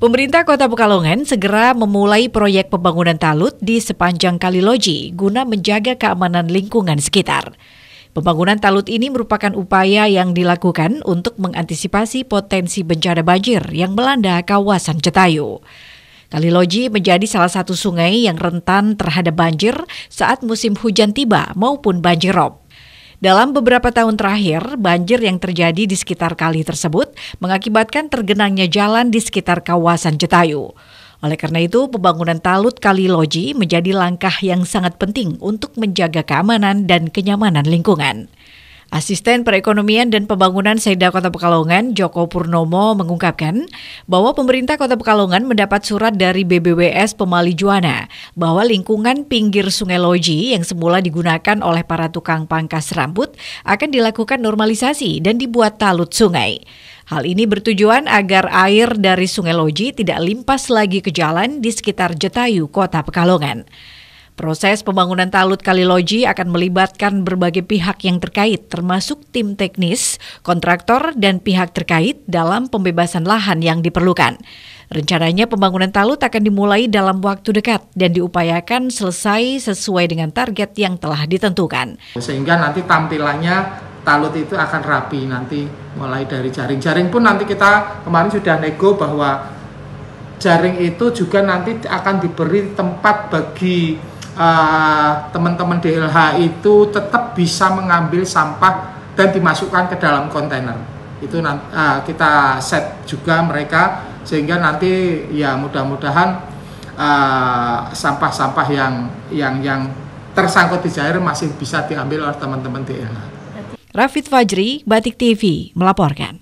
Pemerintah Kota Pekalongan segera memulai proyek pembangunan talut di sepanjang Kali Loji guna menjaga keamanan lingkungan sekitar. Pembangunan talut ini merupakan upaya yang dilakukan untuk mengantisipasi potensi bencana banjir yang melanda kawasan Cetayu. Kali Loji menjadi salah satu sungai yang rentan terhadap banjir saat musim hujan tiba maupun banjir rob. Dalam beberapa tahun terakhir, banjir yang terjadi di sekitar kali tersebut mengakibatkan tergenangnya jalan di sekitar kawasan Cetayu. Oleh karena itu, pembangunan talut kali loji menjadi langkah yang sangat penting untuk menjaga keamanan dan kenyamanan lingkungan. Asisten Perekonomian dan Pembangunan Sekda Kota Pekalongan, Joko Purnomo, mengungkapkan bahwa pemerintah Kota Pekalongan mendapat surat dari BBWS Pemali Juana bahwa lingkungan pinggir Sungai Loji yang semula digunakan oleh para tukang pangkas rambut akan dilakukan normalisasi dan dibuat talut sungai. Hal ini bertujuan agar air dari Sungai Loji tidak limpas lagi ke jalan di sekitar Jetayu, Kota Pekalongan. Proses pembangunan Talut Kaliloji akan melibatkan berbagai pihak yang terkait, termasuk tim teknis, kontraktor, dan pihak terkait dalam pembebasan lahan yang diperlukan. Rencananya pembangunan Talut akan dimulai dalam waktu dekat dan diupayakan selesai sesuai dengan target yang telah ditentukan. Sehingga nanti tampilannya Talut itu akan rapi nanti mulai dari jaring-jaring pun nanti kita kemarin sudah nego bahwa jaring itu juga nanti akan diberi tempat bagi teman eh, teman-teman DLH itu tetap bisa mengambil sampah dan dimasukkan ke dalam kontainer itu nanti, uh, eh, kita set juga mereka sehingga nanti ya mudah-mudahan eh, sampah-sampah uh, yang yang yang tersangkut di jair masih bisa diambil oleh teman-teman DLH. Rafid Fajri, Batik TV melaporkan.